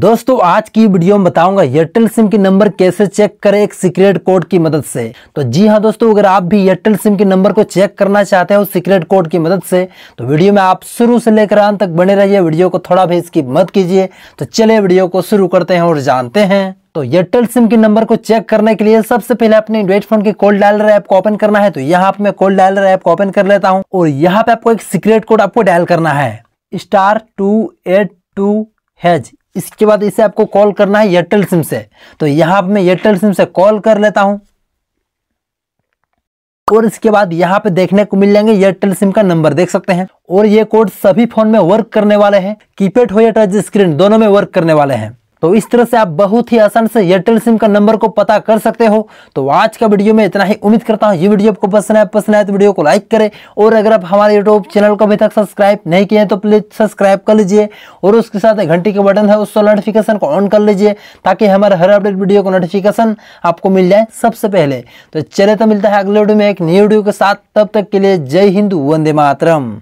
दोस्तों आज की वीडियो में बताऊंगा एयरटेल सिम के नंबर कैसे चेक करें एक सीक्रेट कोड की मदद से तो जी हाँ दोस्तों अगर आप भी एयरटेल सिम के नंबर को चेक करना चाहते हो सीक्रेट कोड की मदद से तो वीडियो में आप शुरू से लेकर अंत तक बने रहिए वीडियो को थोड़ा भी इसकी मत कीजिए तो चले वीडियो को शुरू करते हैं और जानते हैं तो एयरटेल सिम के नंबर को चेक करने के लिए सबसे पहले अपने इंड्रॉइड फोन के कोड डायलर ऐप को ओपन करना है तो यहाँ आप मैं कोड डायलर ऐप को ओपन कर लेता हूँ और यहाँ पे आपको एक सीक्रेट कोड आपको डायल करना है star two eight two hash इसके बाद इसे आपको कॉल करना है एयरटेल सिम से तो यहां मैं एयरटेल सिम से कॉल कर लेता हूं और इसके बाद यहाँ पे देखने को मिल जाएंगे एयरटेल सिम का नंबर देख सकते हैं और ये कोड सभी फोन में वर्क करने वाले हैं कीपैड हो या टच स्क्रीन दोनों में वर्क करने वाले हैं तो इस तरह से आप बहुत ही आसान से एयरटेल सिम का नंबर को पता कर सकते हो तो आज का वीडियो में इतना ही उम्मीद करता हूँ ये वीडियो आपको पसंद आए पसंद आए तो वीडियो को लाइक करें और अगर आप हमारे यूट्यूब चैनल को अभी तक सब्सक्राइब नहीं किए हैं तो प्लीज़ सब्सक्राइब कर लीजिए और उसके साथ घंटी का बटन है उसको नोटिफिकेशन को ऑन कर लीजिए ताकि हमारे हर अपडेट वीडियो को नोटिफिकेशन आपको मिल जाए सबसे पहले तो चले तो मिलता है अगले वीडियो में एक नई वीडियो के साथ तब तक के लिए जय हिंद वंदे मातरम